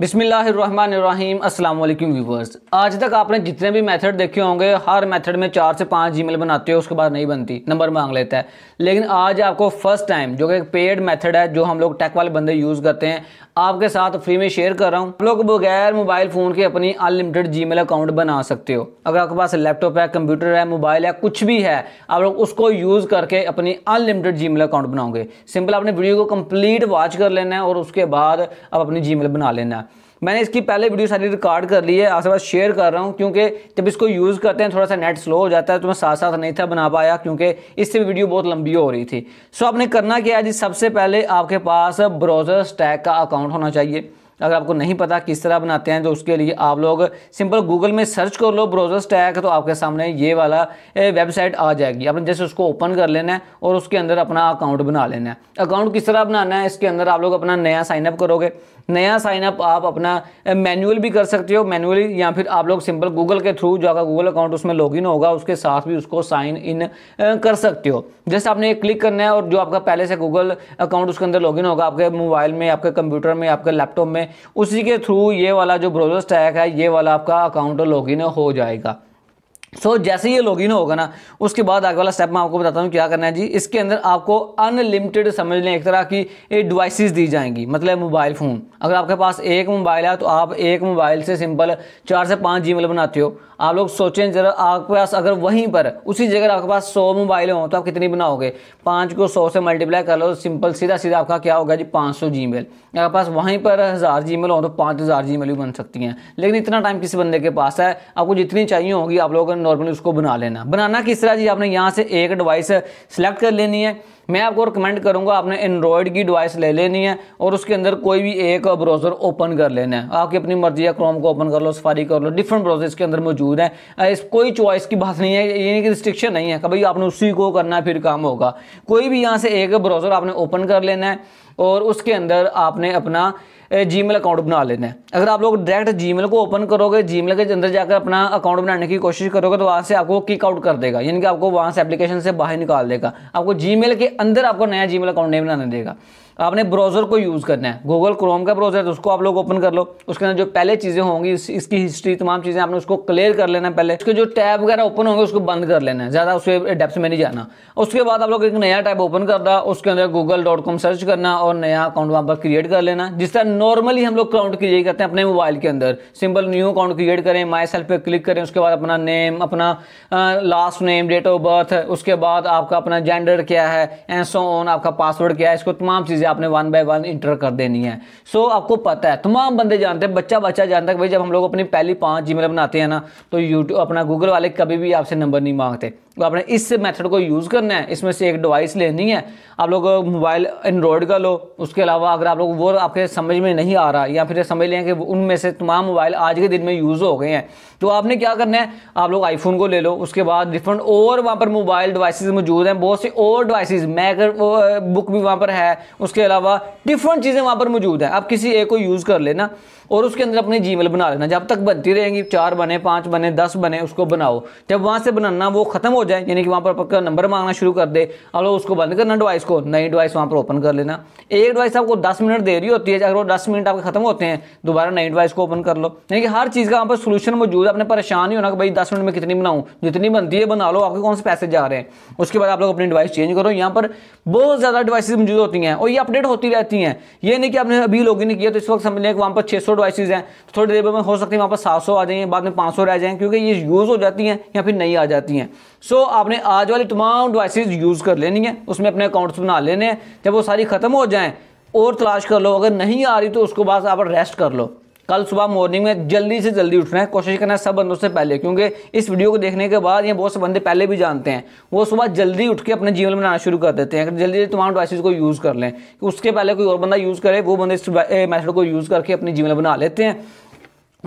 बिसमीम् अल्लाम व्यूवर्स आज तक आपने जितने भी मेथड देखे होंगे हर मेथड में चार से पाँच जीमेल बनाते हो उसके बाद नहीं बनती नंबर मांग लेता है लेकिन आज आपको फर्स्ट टाइम जो कि पेड मेथड है जो हम लोग टेक वाले बंदे यूज़ करते हैं आपके साथ फ्री में शेयर कर रहा हूँ आप लोग बगैर मोबाइल फ़ोन के अपनी अनलिमिटेड जी अकाउंट बना सकते हो अगर आपके पास लैपटॉप है कंप्यूटर है मोबाइल है कुछ भी है आप लोग उसको यूज़ करके अपनी अनलिमिटेड जी अकाउंट बनाओगे सिंपल आपने वीडियो को कम्प्लीट वॉच कर लेना है और उसके बाद आप अपनी जी बना लेना है मैंने इसकी पहले वीडियो सारी रिकॉर्ड कर ली है आपके पास शेयर कर रहा हूँ क्योंकि जब इसको यूज़ करते हैं थोड़ा सा नेट स्लो हो जाता है तो मैं साथ साथ नहीं था बना पाया क्योंकि इससे वीडियो बहुत लंबी हो रही थी सो आपने करना क्या है जी सबसे पहले आपके पास ब्राउज़र स्टैक का अकाउंट होना चाहिए अगर आपको नहीं पता किस तरह बनाते हैं तो उसके लिए आप लोग सिंपल गूगल में सर्च कर लो ब्राउज़र स्टैक तो आपके सामने ये वाला वेबसाइट आ जाएगी आपने जैसे उसको ओपन कर लेना है और उसके अंदर अपना अकाउंट बना लेना है अकाउंट किस तरह बनाना है इसके अंदर आप लोग अपना नया साइनअप करोगे नया साइनअप आप अपना मैनुअल भी कर सकते हो मैनुअली या फिर आप लोग सिंपल गूगल के थ्रू जो आपका गूगल अकाउंट उसमें लॉगिन होगा उसके साथ भी उसको साइन इन कर सकते हो जस्ट आपने क्लिक करना है और जो आपका पहले से गूगल अकाउंट उसके अंदर लॉगिन होगा आपके मोबाइल में आपके कंप्यूटर में आपके लैपटॉप में उसी के थ्रू ये वाला जो ब्राउजर स्टैक है ये वाला आपका अकाउंट लॉगिन हो जाएगा सो so, जैसे ये लॉगिन होगा ना उसके बाद आगे वाला स्टेप मैं आपको बताता हूँ क्या करना है जी इसके अंदर आपको अनलिमिटेड समझ लें एक तरह की डिवाइसेस दी जाएंगी मतलब मोबाइल फ़ोन अगर आपके पास एक मोबाइल है तो आप एक मोबाइल से सिंपल चार से पाँच जी बनाते हो आप लोग सोचें जरा आपके पास अगर वहीं पर उसी जगह आपके पास सौ मोबाइल हों तो आप कितनी बनाओगे पाँच को सौ से मल्टीप्लाई कर लो सिंपल सीधा सीधा आपका क्या होगा जी पाँच सौ जी मेल आपके पास वहीं पर हज़ार जी मेल हों तो पाँच हज़ार जी मेल भी बन सकती हैं लेकिन इतना टाइम किसी बंदे के पास है आपको जितनी चाहिए होगी आप लोग नॉर्मली उसको बना लेना बनाना किस तरह जी आपने यहाँ से एक डिवाइस सेलेक्ट कर लेनी है मैं आपको रिकमेंड करूँगा आपने एंड्रॉयड की डिवाइस ले लेनी है और उसके अंदर कोई भी एक ब्राउज़र ओपन कर लेना है आपकी अपनी मर्जी है क्रोम को ओपन कर लो सफारी कर लो डिफरेंट ब्राउज़र इसके अंदर मौजूद है इस कोई चॉइस की बात नहीं है यानी कि रिस्ट्रिक्शन नहीं है कभी भाई आपने उसी को करना है फिर काम होगा कोई भी यहाँ से एक ब्राउज़र आपने ओपन कर लेना है और उसके अंदर आपने अपना जी मेल अकाउंट बना लेना है अगर आप लोग डायरेक्ट जी मेल को ओपन करोगे जी मेल के अंदर जाकर अपना अकाउंट बनाने की कोशिश करोगे तो वहाँ से आपको किक आउट कर देगा यानी कि आपको वहाँ से एप्लीकेशन से बाहर निकाल देगा आपको जी मेल के अंदर आपको नया जीमेल अकाउंट नहीं बनाने देगा आपने ब्राउज़र को यूज़ करना है गूगल क्रोम का ब्राउज़र तो उसको आप लोग ओपन कर लो उसके अंदर जो पहले चीज़ें होंगी इस, इसकी हिस्ट्री तमाम चीज़ें आपने उसको क्लियर कर लेना पहले उसके जो टैब वगैरह ओपन होंगे उसको बंद कर लेना है ज़्यादा उसके डेप्थ में नहीं जाना उसके बाद आप लोग एक नया टैब ओपन करना उसके अंदर गूगल डॉट कॉम सर्च करना और नया अकाउंट वहाँ पर क्रिएट कर लेना जिस तरह नॉर्मली हम लोग अकाउंट क्रिएट करते हैं अपने मोबाइल के अंदर सिंपल न्यू अकाउंट क्रिएट करें माई सेल्फ पर क्लिक करें उसके बाद अपना नेम अपना last name date of birth उसके बाद आपका अपना जेंडर क्या है एंड सो ऑन आपका पासवर्ड क्या है इसको तमाम चीज़ें आपने वन बाय वन इंटर कर देनी है सो so, आपको पता है तमाम बंदे जानते हैं बच्चा बच्चा जानता है भाई जब हम लोग अपनी पहली पाँच जी बनाते हैं ना तो यूट्यूब अपना गूगल वाले कभी भी आपसे नंबर नहीं मांगते तो आपने इस मेथड को यूज़ करना है इसमें से एक डिवाइस लेनी है आप लोग मोबाइल एंड्रॉयड का लो उसके अलावा अगर आप लोग वो आपके समझ में नहीं आ रहा या फिर समझ लें कि उनमें से तमाम मोबाइल आज के दिन में यूज़ हो गए हैं तो आपने क्या करना है आप लोग आईफोन को ले लो उसके बाद डिफरेंट और वहाँ पर मोबाइल डिवाइसेस मौजूद हैं बहुत से और डिवाइसेस मैगर बुक भी वहाँ पर है उसके उसके अलावा डिफरेंट चीज़ें वहाँ पर मौजूद हैं आप किसी एक को यूज़ कर लेना और उसके अंदर अपनी जी बना लेना जब तक बनती रहेंगी चार बने पाँच बने दस बने उसको बनाओ जब वहाँ से बनाना वो ख़त्म हो जाए यानी कि वहाँ पर आपका नंबर मांगना शुरू कर दे और उसको बंद करना डिवाइस को नई डिवाइस वहाँ पर ओपन कर लेना एक डिवाइस आपको दस मिनट दे रही होती है अगर वो दस मिनट आपके ख़त्म होते हैं दोबारा नई डिवाइस को ओपन कर लो यानी कि हर चीज़ का वहाँ पर सोल्यूशन मौजूद है आपने परेशान नहीं होना कि भाई दस मिनट में कितनी बनाऊँ जितनी बनती है बना लो आपके कौन से पैसे जा रहे हैं उसके बाद आप लोग अपनी डिवाइस चेंज करो यहाँ पर बहुत ज़्यादा डिवाइस मौजूद होती हैं और ये अपडेट होती रहती हैं ये नहीं कि आपने अभी लॉग इन किया तो इस वक्त समझ लें कि वहाँ पर छः सौ डिवाइसेज हैं तो थोड़ी देर में हो सकती है वहाँ पर सात आ जाएंगे बाद में पाँच रह जाएंगे क्योंकि ये यूज़ हो जाती हैं या फिर नहीं आ जाती हैं सो so, आपने आज वाली तमाम डिवाइसेज यूज़ कर लेनी है उसमें अपने अकाउंट्स बना लेने हैं जब वो सारी ख़त्म हो जाएँ और तलाश कर लो अगर नहीं आ रही तो उसको बाद आप रेस्ट कर लो कल सुबह मॉर्निंग में जल्दी से जल्दी उठना है कोशिश करना है सब बंदों से पहले क्योंकि इस वीडियो को देखने के बाद ये बहुत से बंदे पहले भी जानते हैं वो सुबह जल्दी उठ के अपने जीवन बनाना शुरू कर देते हैं अगर जल्दी जल्दी तमाम डिवाइसेज को यूज़ कर लें कि उसके पहले कोई और बंदा यूज़ करे वो बंदे इस मैथड को यूज़ करके अपनी जीवन बना लेते हैं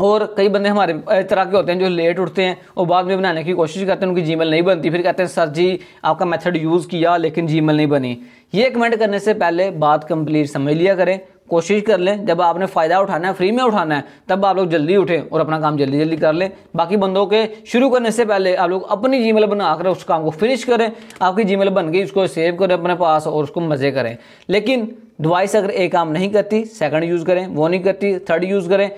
और कई बंदे हमारे तरह के होते हैं जो लेट उठते हैं और बाद में बनाने की कोशिश करते हैं उनकी जीमेल नहीं बनती फिर कहते हैं सर जी आपका मेथड यूज़ किया लेकिन जीमेल नहीं बनी ये कमेंट करने से पहले बात कंप्लीट समझ लिया करें कोशिश कर लें जब आपने फ़ायदा उठाना है फ्री में उठाना है तब आप लोग जल्दी उठें और अपना काम जल्दी जल्दी कर लें बाकी बंदों के शुरू करने से पहले आप लोग अपनी जी बनाकर उस काम को फिनिश करें आपकी जी बन गई उसको सेव करें अपने पास और उसको मज़े करें लेकिन डिवाइस अगर एक काम नहीं करती सेकंड यूज़ करें वो नहीं करती थर्ड यूज़ करें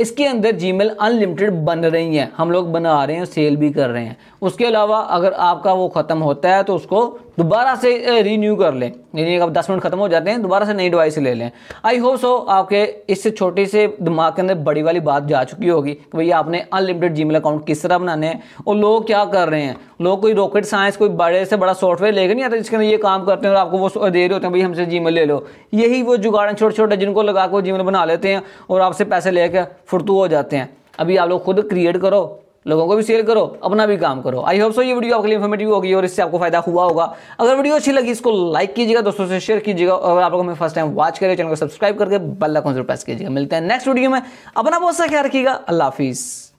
इसके अंदर मेल अनलिमिटेड बन रही हैं हम लोग बना रहे हैं सेल भी कर रहे हैं उसके अलावा अगर आपका वो ख़त्म होता है तो उसको दोबारा से रीन्यू कर लें यानी अब दस मिनट खत्म हो जाते हैं दोबारा से नई डिवाइस ले लें आई होप सो आपके इस छोटी से दिमाग के अंदर बड़ी वाली बात जा चुकी होगी कि भैया आपने अनलिमिटेड जीमेल अकाउंट किस तरह बनाने हैं और लोग क्या कर रहे हैं लोग कोई रॉकेट साइंस कोई बड़े से बड़ा सॉफ्टवेयर लेकर नहीं आता जिसके अंदर ये काम करते हैं और आपको वो दे रहे होते हैं भाई हमसे जी ले लो यही वो जुगाड़ है छोटे छोटे जिनको लगा के वो जी बना लेते हैं और आपसे पैसे लेकर फुर्तू हो जाते हैं अभी आप लोग खुद क्रिएट करो लोगों को भी शेयर करो अपना भी काम करो आई होप सो ये वीडियो आपके लिए इन्फॉर्मेटिव होगी और इससे आपको फायदा हुआ होगा अगर वीडियो अच्छी लगी इसको लाइक कीजिएगा दोस्तों से शेयर कीजिएगा और आप लोगों में फर्स्ट टाइम वॉच करें चैनल को सब्सक्राइब करके बल्ला कौन से प्रेस कीजिएगा मिलते हैं नेक्स्ट वीडियो में अपना बहुत सा ख्याल रखिएगा अल्लाह हाफिज़